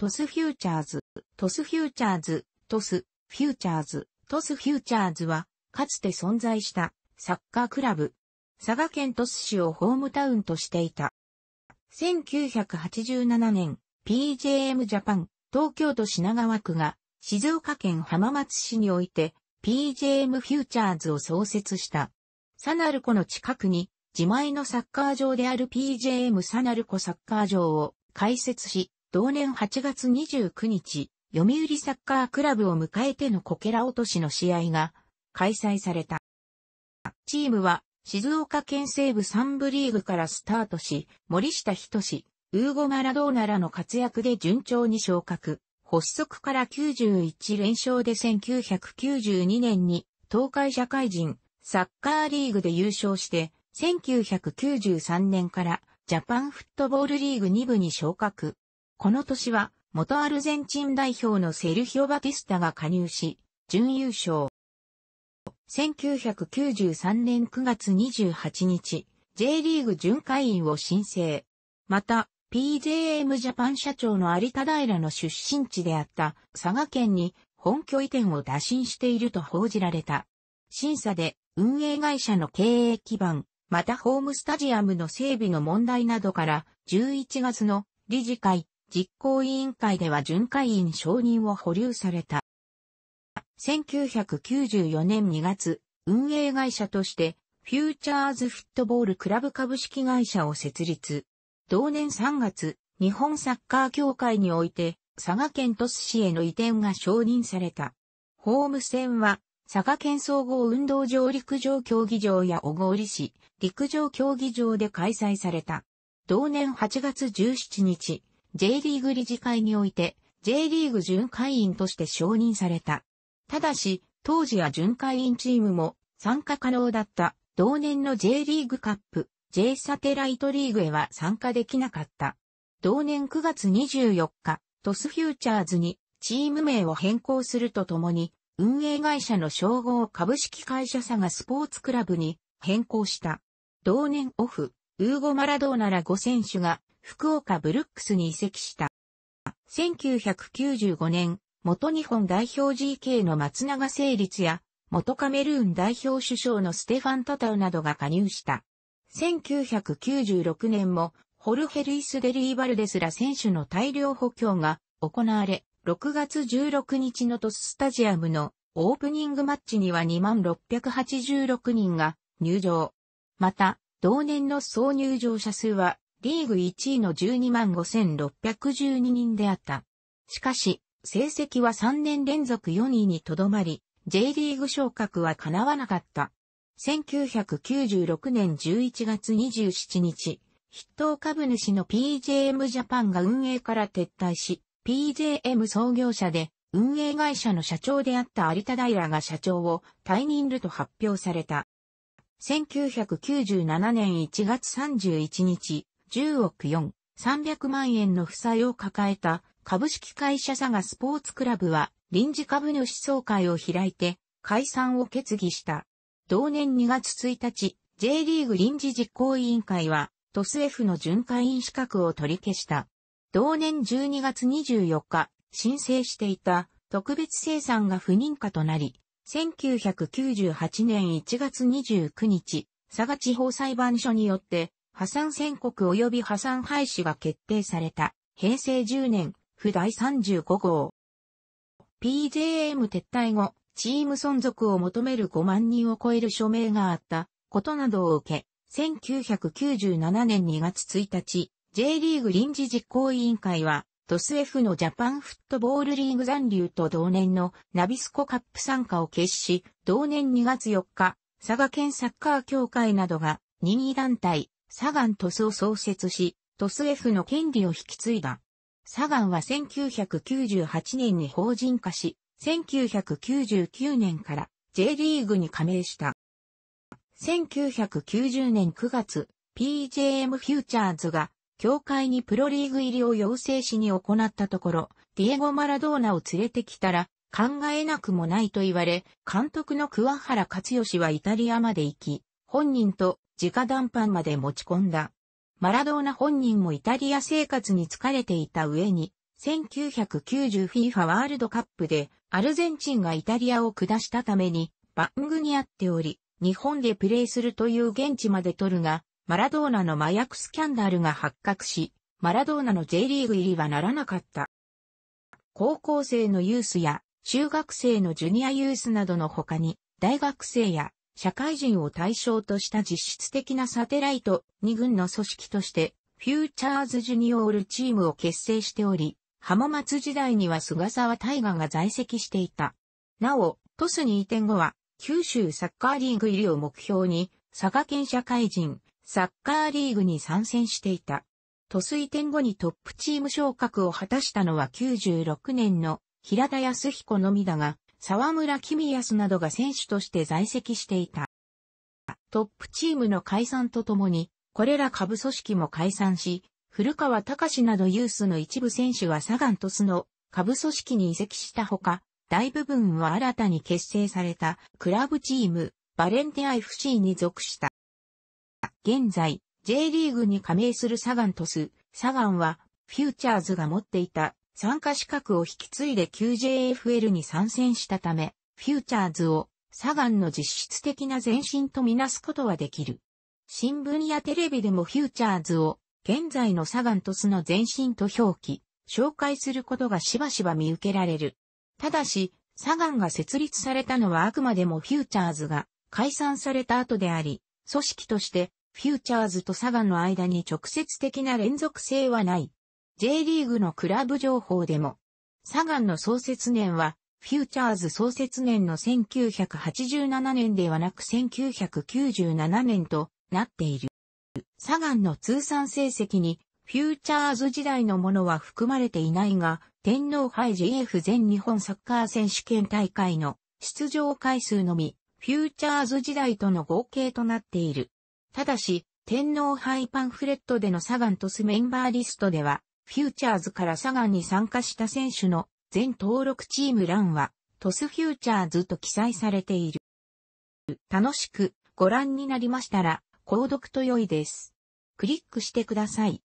トスフューチャーズ、トスフューチャーズ、トス、フューチャーズ、トスフューチャーズは、かつて存在したサッカークラブ、佐賀県鳥栖市をホームタウンとしていた。1987年、PJM ジャパン、東京都品川区が、静岡県浜松市において、PJM フューチャーズを創設した。サナルコの近くに、自前のサッカー場である PJM サナルコサッカー場を開設し、同年8月29日、読売サッカークラブを迎えてのこけら落としの試合が開催された。チームは静岡県西部3部リーグからスタートし、森下仁志、ウーゴ・マラドーナらの活躍で順調に昇格。発足から91連勝で1992年に東海社会人サッカーリーグで優勝して、1993年からジャパンフットボールリーグ2部に昇格。この年は、元アルゼンチン代表のセルヒオ・バティスタが加入し、準優勝。1993年9月28日、J リーグ巡回員を申請。また、PJM ジャパン社長の有田平の出身地であった佐賀県に本拠移転を打診していると報じられた。審査で運営会社の経営基盤、またホームスタジアムの整備の問題などから11月の理事会実行委員会では巡回員承認を保留された。1994年2月、運営会社として、フューチャーズフットボールクラブ株式会社を設立。同年3月、日本サッカー協会において、佐賀県鳥栖市への移転が承認された。ホーム戦は、佐賀県総合運動場陸上競技場や小郡市、陸上競技場で開催された。同年8月17日、J リーグ理事会において J リーグ巡回員として承認された。ただし、当時は巡回員チームも参加可能だった同年の J リーグカップ J サテライトリーグへは参加できなかった。同年9月24日、トスフューチャーズにチーム名を変更するとともに、運営会社の称号株式会社佐がスポーツクラブに変更した。同年オフ、ウーゴ・マラドーナら5選手が福岡ブルックスに移籍した。1995年、元日本代表 GK の松永成立や、元カメルーン代表首相のステファン・タタウなどが加入した。1996年も、ホルヘルイス・デリー・バルデスら選手の大量補強が行われ、6月16日のトススタジアムのオープニングマッチには2686人が入場。また、同年の総入場者数はリーグ1位の125,612人であった。しかし、成績は3年連続4位にとどまり、J リーグ昇格は叶わなかった。1996年11月27日、筆頭株主の PJM ジャパンが運営から撤退し、PJM 創業者で運営会社の社長であった有田平が社長を退任ると発表された。1997年1月31日、10億4、300万円の負債を抱えた株式会社佐賀スポーツクラブは臨時株主総会を開いて解散を決議した。同年2月1日、J リーグ臨時実行委員会はトス F の回委員資格を取り消した。同年12月24日、申請していた特別生産が不認可となり、1998年1月29日、佐賀地方裁判所によって破産宣告及び破産廃止が決定された、平成10年、府第35号。PJM 撤退後、チーム存続を求める5万人を超える署名があったことなどを受け、1997年2月1日、J リーグ臨時実行委員会は、トス F のジャパンフットボールリーグ残留と同年のナビスコカップ参加を決し、同年2月4日、佐賀県サッカー協会などが任意団体、サガントスを創設し、トス F の権利を引き継いだ。サガンは1998年に法人化し、1999年から J リーグに加盟した。1990年9月、PJM フューチャーズが、協会にプロリーグ入りを要請しに行ったところ、ディエゴ・マラドーナを連れてきたら、考えなくもないと言われ、監督の桑原勝義はイタリアまで行き、本人と直談判まで持ち込んだ。マラドーナ本人もイタリア生活に疲れていた上に、1990FIFA ワールドカップでアルゼンチンがイタリアを下したためにバングにあっており、日本でプレーするという現地まで取るが、マラドーナの麻薬スキャンダルが発覚し、マラドーナの J リーグ入りはならなかった。高校生のユースや中学生のジュニアユースなどの他に、大学生や社会人を対象とした実質的なサテライト2軍の組織として、フューチャーズジュニオールチームを結成しており、浜松時代には菅沢大河が在籍していた。なお、トスに移転後は、九州サッカーリーグ入りを目標に、佐賀県社会人、サッカーリーグに参戦していた。都水転後にトップチーム昇格を果たしたのは96年の平田康彦のみだが、沢村公康などが選手として在籍していた。トップチームの解散とともに、これら下部組織も解散し、古川隆などユースの一部選手はサガン鳥栖の下部組織に移籍したほか、大部分は新たに結成されたクラブチームバレンティア FC に属した。現在、J リーグに加盟するサガン鳥栖、サガンはフューチャーズが持っていた参加資格を引き継いで 9JFL に参戦したため、フューチャーズをサガンの実質的な前進とみなすことはできる。新聞やテレビでもフューチャーズを現在のサガントスの前身と表記、紹介することがしばしば見受けられる。ただし、サガンが設立されたのはあくまでもフューチャーズが解散された後であり、組織としてフューチャーズとサガンの間に直接的な連続性はない。J リーグのクラブ情報でも、サガンの創設年は、フューチャーズ創設年の1987年ではなく1997年となっている。サガンの通算成績に、フューチャーズ時代のものは含まれていないが、天皇杯 j f 全日本サッカー選手権大会の出場回数のみ、フューチャーズ時代との合計となっている。ただし、天皇杯パンフレットでのサガンとスメンバーリストでは、フューチャーズからサガンに参加した選手の全登録チーム欄は、トスフューチャーズと記載されている。楽しくご覧になりましたら、購読と良いです。クリックしてください。